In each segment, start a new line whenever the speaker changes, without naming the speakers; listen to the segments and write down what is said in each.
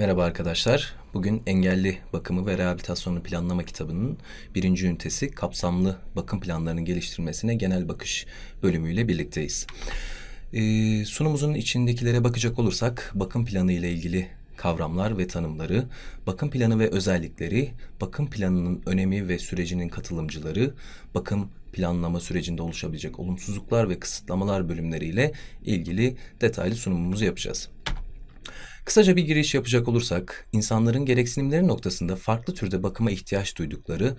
Merhaba arkadaşlar. Bugün engelli bakımı ve rehabilitasyonu planlama kitabının birinci ünitesi kapsamlı bakım planlarının geliştirmesine genel bakış bölümüyle birlikteyiz. Ee, sunumuzun içindekilere bakacak olursak bakım planı ile ilgili kavramlar ve tanımları, bakım planı ve özellikleri, bakım planının önemi ve sürecinin katılımcıları, bakım planlama sürecinde oluşabilecek olumsuzluklar ve kısıtlamalar bölümleriyle ilgili detaylı sunumumuzu yapacağız. Kısaca bir giriş yapacak olursak, insanların gereksinimleri noktasında farklı türde bakıma ihtiyaç duydukları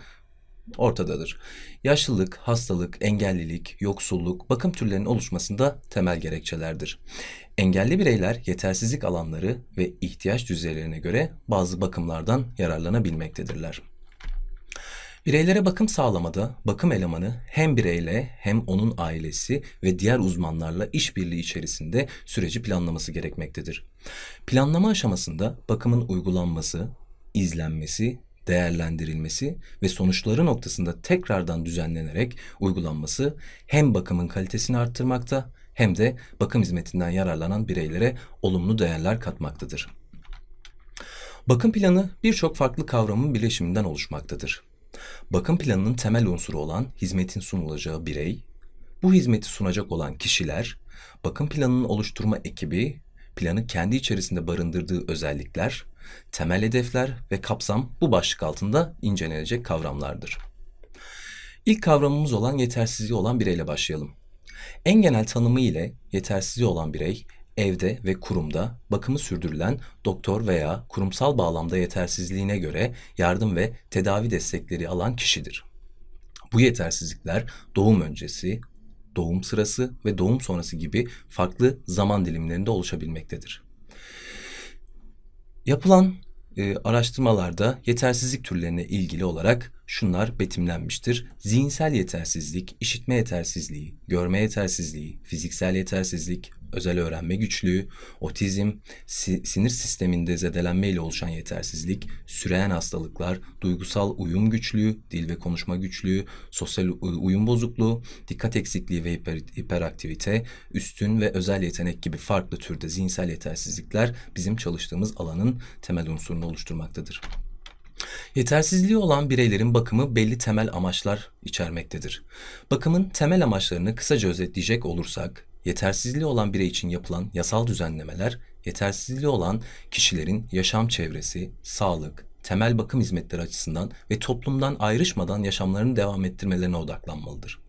ortadadır. Yaşlılık, hastalık, engellilik, yoksulluk bakım türlerinin oluşmasında temel gerekçelerdir. Engelli bireyler yetersizlik alanları ve ihtiyaç düzeylerine göre bazı bakımlardan yararlanabilmektedirler. Bireylere bakım sağlamada bakım elemanı hem bireyle hem onun ailesi ve diğer uzmanlarla işbirliği içerisinde süreci planlaması gerekmektedir. Planlama aşamasında bakımın uygulanması, izlenmesi, değerlendirilmesi ve sonuçları noktasında tekrardan düzenlenerek uygulanması hem bakımın kalitesini arttırmakta hem de bakım hizmetinden yararlanan bireylere olumlu değerler katmaktadır. Bakım planı birçok farklı kavramın bileşiminden oluşmaktadır. Bakım planının temel unsuru olan hizmetin sunulacağı birey, bu hizmeti sunacak olan kişiler, bakım planının oluşturma ekibi planı kendi içerisinde barındırdığı özellikler, temel hedefler ve kapsam bu başlık altında incelenecek kavramlardır. İlk kavramımız olan yetersizliği olan bireyle başlayalım. En genel tanımı ile yetersizliği olan birey, evde ve kurumda bakımı sürdürülen doktor veya kurumsal bağlamda yetersizliğine göre yardım ve tedavi destekleri alan kişidir. Bu yetersizlikler doğum öncesi, doğum sırası ve doğum sonrası gibi farklı zaman dilimlerinde oluşabilmektedir. Yapılan e, araştırmalarda yetersizlik türlerine ilgili olarak şunlar betimlenmiştir. Zihinsel yetersizlik, işitme yetersizliği, görme yetersizliği, fiziksel yetersizlik, özel öğrenme güçlüğü, otizm, si- sinir sisteminde zedelenme ile oluşan yetersizlik, süreyen hastalıklar, duygusal uyum güçlüğü, dil ve konuşma güçlüğü, sosyal uyum bozukluğu, dikkat eksikliği ve hiper, hiperaktivite, üstün ve özel yetenek gibi farklı türde zihinsel yetersizlikler bizim çalıştığımız alanın temel unsurunu oluşturmaktadır. Yetersizliği olan bireylerin bakımı belli temel amaçlar içermektedir. Bakımın temel amaçlarını kısaca özetleyecek olursak, yetersizliği olan birey için yapılan yasal düzenlemeler, yetersizliği olan kişilerin yaşam çevresi, sağlık, temel bakım hizmetleri açısından ve toplumdan ayrışmadan yaşamlarını devam ettirmelerine odaklanmalıdır.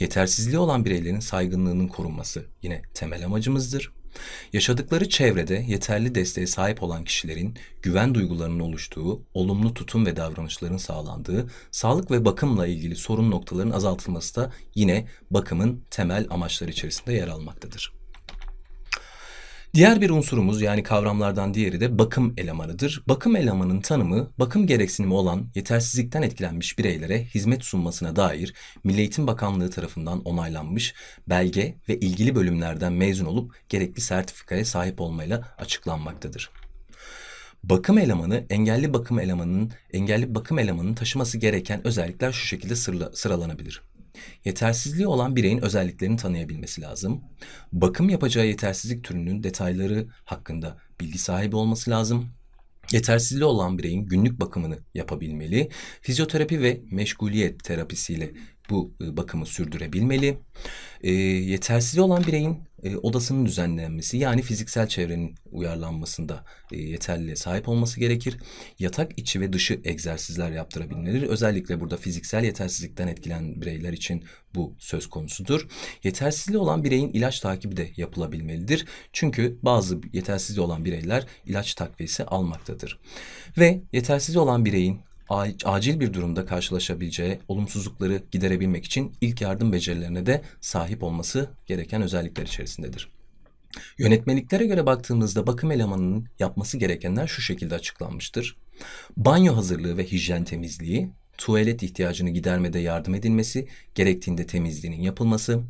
Yetersizliği olan bireylerin saygınlığının korunması yine temel amacımızdır. Yaşadıkları çevrede yeterli desteğe sahip olan kişilerin güven duygularının oluştuğu, olumlu tutum ve davranışların sağlandığı, sağlık ve bakımla ilgili sorun noktalarının azaltılması da yine bakımın temel amaçları içerisinde yer almaktadır. Diğer bir unsurumuz yani kavramlardan diğeri de bakım elemanıdır. Bakım elemanın tanımı bakım gereksinimi olan yetersizlikten etkilenmiş bireylere hizmet sunmasına dair Milli Eğitim Bakanlığı tarafından onaylanmış belge ve ilgili bölümlerden mezun olup gerekli sertifikaya sahip olmayla açıklanmaktadır. Bakım elemanı engelli bakım elemanının engelli bakım elemanının taşıması gereken özellikler şu şekilde sıralanabilir. Yetersizliği olan bireyin özelliklerini tanıyabilmesi lazım. Bakım yapacağı yetersizlik türünün detayları hakkında bilgi sahibi olması lazım. Yetersizliği olan bireyin günlük bakımını yapabilmeli. Fizyoterapi ve meşguliyet terapisiyle bu e, bakımı sürdürebilmeli. E, yetersiz olan bireyin e, odasının düzenlenmesi yani fiziksel çevrenin uyarlanmasında e, yeterliliğe sahip olması gerekir. Yatak içi ve dışı egzersizler yaptırabilmeleri özellikle burada fiziksel yetersizlikten etkilen bireyler için bu söz konusudur. Yetersizliği olan bireyin ilaç takibi de yapılabilmelidir. Çünkü bazı yetersizliği olan bireyler ilaç takviyesi almaktadır. Ve yetersiz olan bireyin acil bir durumda karşılaşabileceği olumsuzlukları giderebilmek için ilk yardım becerilerine de sahip olması gereken özellikler içerisindedir. Yönetmeliklere göre baktığımızda bakım elemanının yapması gerekenler şu şekilde açıklanmıştır. Banyo hazırlığı ve hijyen temizliği, tuvalet ihtiyacını gidermede yardım edilmesi, gerektiğinde temizliğinin yapılması,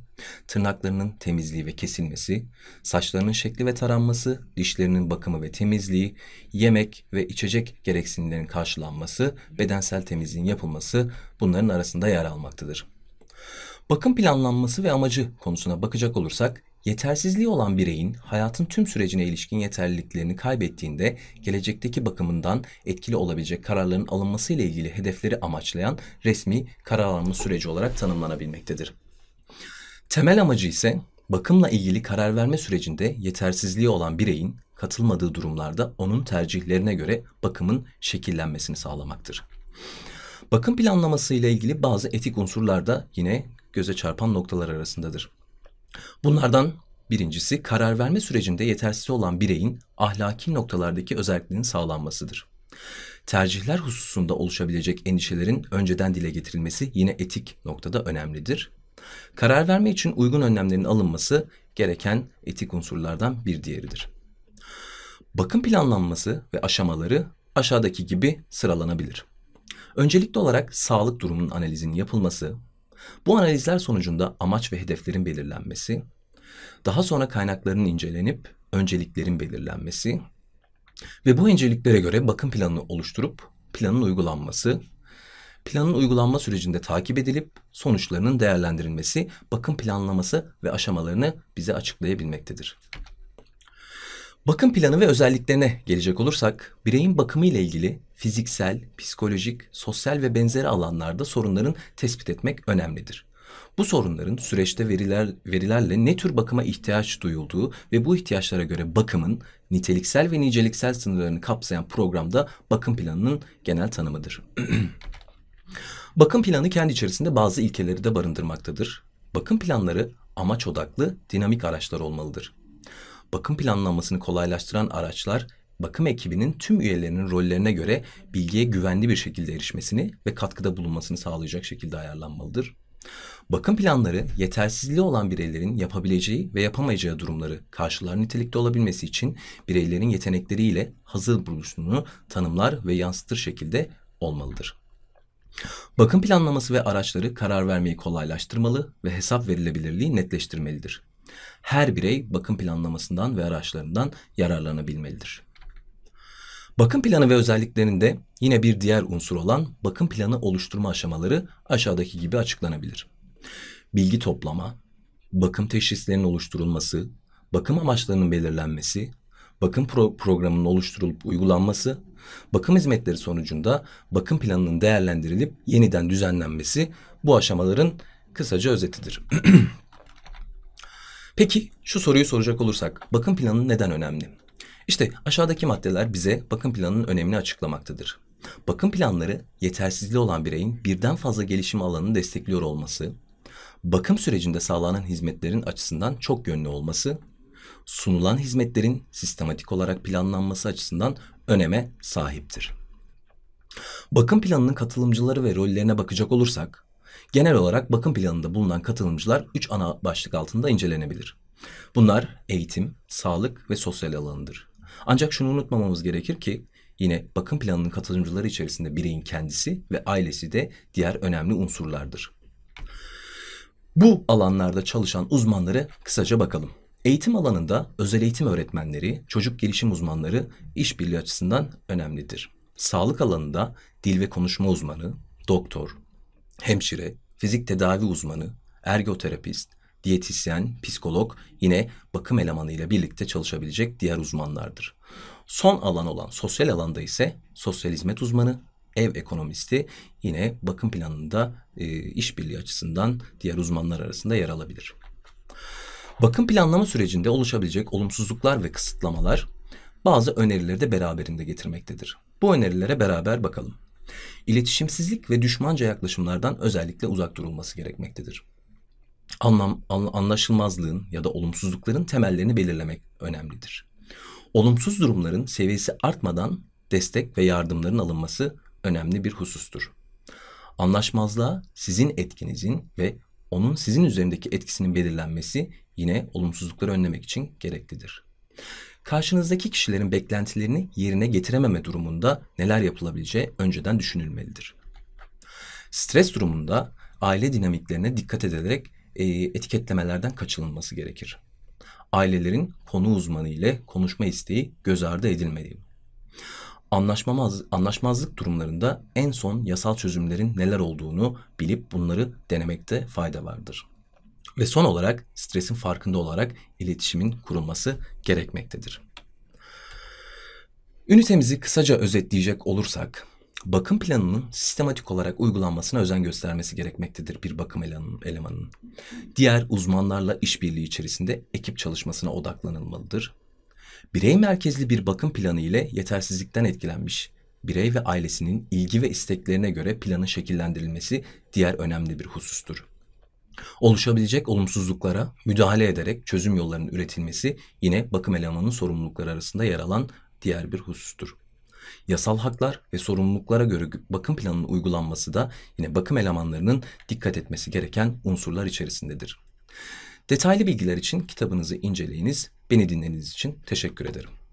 tırnaklarının temizliği ve kesilmesi, saçlarının şekli ve taranması, dişlerinin bakımı ve temizliği, yemek ve içecek gereksinimlerin karşılanması, bedensel temizliğin yapılması bunların arasında yer almaktadır. Bakım planlanması ve amacı konusuna bakacak olursak Yetersizliği olan bireyin hayatın tüm sürecine ilişkin yeterliliklerini kaybettiğinde gelecekteki bakımından etkili olabilecek kararların alınması ile ilgili hedefleri amaçlayan resmi karar alma süreci olarak tanımlanabilmektedir. Temel amacı ise bakımla ilgili karar verme sürecinde yetersizliği olan bireyin katılmadığı durumlarda onun tercihlerine göre bakımın şekillenmesini sağlamaktır. Bakım planlaması ile ilgili bazı etik unsurlar da yine göze çarpan noktalar arasındadır. Bunlardan birincisi karar verme sürecinde yetersiz olan bireyin ahlaki noktalardaki özelliklerinin sağlanmasıdır. Tercihler hususunda oluşabilecek endişelerin önceden dile getirilmesi yine etik noktada önemlidir. Karar verme için uygun önlemlerin alınması gereken etik unsurlardan bir diğeridir. Bakım planlanması ve aşamaları aşağıdaki gibi sıralanabilir. Öncelikli olarak sağlık durumunun analizinin yapılması, bu analizler sonucunda amaç ve hedeflerin belirlenmesi, daha sonra kaynakların incelenip önceliklerin belirlenmesi ve bu önceliklere göre bakım planını oluşturup planın uygulanması, planın uygulanma sürecinde takip edilip sonuçlarının değerlendirilmesi, bakım planlaması ve aşamalarını bize açıklayabilmektedir. Bakım planı ve özelliklerine gelecek olursak, bireyin bakımı ile ilgili fiziksel, psikolojik, sosyal ve benzeri alanlarda sorunların tespit etmek önemlidir. Bu sorunların süreçte veriler, verilerle ne tür bakıma ihtiyaç duyulduğu ve bu ihtiyaçlara göre bakımın niteliksel ve niceliksel sınırlarını kapsayan programda bakım planının genel tanımıdır. bakım planı kendi içerisinde bazı ilkeleri de barındırmaktadır. Bakım planları amaç odaklı, dinamik araçlar olmalıdır. Bakım planlanmasını kolaylaştıran araçlar bakım ekibinin tüm üyelerinin rollerine göre bilgiye güvenli bir şekilde erişmesini ve katkıda bulunmasını sağlayacak şekilde ayarlanmalıdır. Bakım planları yetersizliği olan bireylerin yapabileceği ve yapamayacağı durumları karşılar nitelikte olabilmesi için bireylerin yetenekleriyle hazır buluşunu tanımlar ve yansıtır şekilde olmalıdır. Bakım planlaması ve araçları karar vermeyi kolaylaştırmalı ve hesap verilebilirliği netleştirmelidir. Her birey bakım planlamasından ve araçlarından yararlanabilmelidir. Bakım planı ve özelliklerinde yine bir diğer unsur olan bakım planı oluşturma aşamaları aşağıdaki gibi açıklanabilir. Bilgi toplama, bakım teşhislerinin oluşturulması, bakım amaçlarının belirlenmesi, bakım pro programının oluşturulup uygulanması, bakım hizmetleri sonucunda bakım planının değerlendirilip yeniden düzenlenmesi bu aşamaların kısaca özetidir. Peki şu soruyu soracak olursak bakım planı neden önemli? İşte aşağıdaki maddeler bize bakım planının önemini açıklamaktadır. Bakım planları yetersizliği olan bireyin birden fazla gelişim alanını destekliyor olması, bakım sürecinde sağlanan hizmetlerin açısından çok yönlü olması, sunulan hizmetlerin sistematik olarak planlanması açısından öneme sahiptir. Bakım planının katılımcıları ve rollerine bakacak olursak, genel olarak bakım planında bulunan katılımcılar 3 ana başlık altında incelenebilir. Bunlar eğitim, sağlık ve sosyal alanıdır. Ancak şunu unutmamamız gerekir ki yine bakım planının katılımcıları içerisinde bireyin kendisi ve ailesi de diğer önemli unsurlardır. Bu alanlarda çalışan uzmanları kısaca bakalım. Eğitim alanında özel eğitim öğretmenleri, çocuk gelişim uzmanları işbirliği açısından önemlidir. Sağlık alanında dil ve konuşma uzmanı, doktor, hemşire, fizik tedavi uzmanı, ergoterapist, diyetisyen, psikolog yine bakım elemanıyla birlikte çalışabilecek diğer uzmanlardır. Son alan olan sosyal alanda ise sosyal hizmet uzmanı, ev ekonomisti yine bakım planında e, işbirliği açısından diğer uzmanlar arasında yer alabilir. Bakım planlama sürecinde oluşabilecek olumsuzluklar ve kısıtlamalar bazı önerileri de beraberinde getirmektedir. Bu önerilere beraber bakalım. İletişimsizlik ve düşmanca yaklaşımlardan özellikle uzak durulması gerekmektedir anlam, anlaşılmazlığın ya da olumsuzlukların temellerini belirlemek önemlidir. Olumsuz durumların seviyesi artmadan destek ve yardımların alınması önemli bir husustur. Anlaşmazlığa sizin etkinizin ve onun sizin üzerindeki etkisinin belirlenmesi yine olumsuzlukları önlemek için gereklidir. Karşınızdaki kişilerin beklentilerini yerine getirememe durumunda neler yapılabileceği önceden düşünülmelidir. Stres durumunda aile dinamiklerine dikkat edilerek e, etiketlemelerden kaçınılması gerekir. Ailelerin konu uzmanı ile konuşma isteği göz ardı edilmeli. Anlaşmamaz, anlaşmazlık durumlarında en son yasal çözümlerin neler olduğunu bilip bunları denemekte fayda vardır. Ve son olarak stresin farkında olarak iletişimin kurulması gerekmektedir. Ünitemizi kısaca özetleyecek olursak, bakım planının sistematik olarak uygulanmasına özen göstermesi gerekmektedir bir bakım elemanının. Diğer uzmanlarla işbirliği içerisinde ekip çalışmasına odaklanılmalıdır. Birey merkezli bir bakım planı ile yetersizlikten etkilenmiş birey ve ailesinin ilgi ve isteklerine göre planın şekillendirilmesi diğer önemli bir husustur. Oluşabilecek olumsuzluklara müdahale ederek çözüm yollarının üretilmesi yine bakım elemanının sorumlulukları arasında yer alan diğer bir husustur. Yasal haklar ve sorumluluklara göre bakım planının uygulanması da yine bakım elemanlarının dikkat etmesi gereken unsurlar içerisindedir. Detaylı bilgiler için kitabınızı inceleyiniz. Beni dinlediğiniz için teşekkür ederim.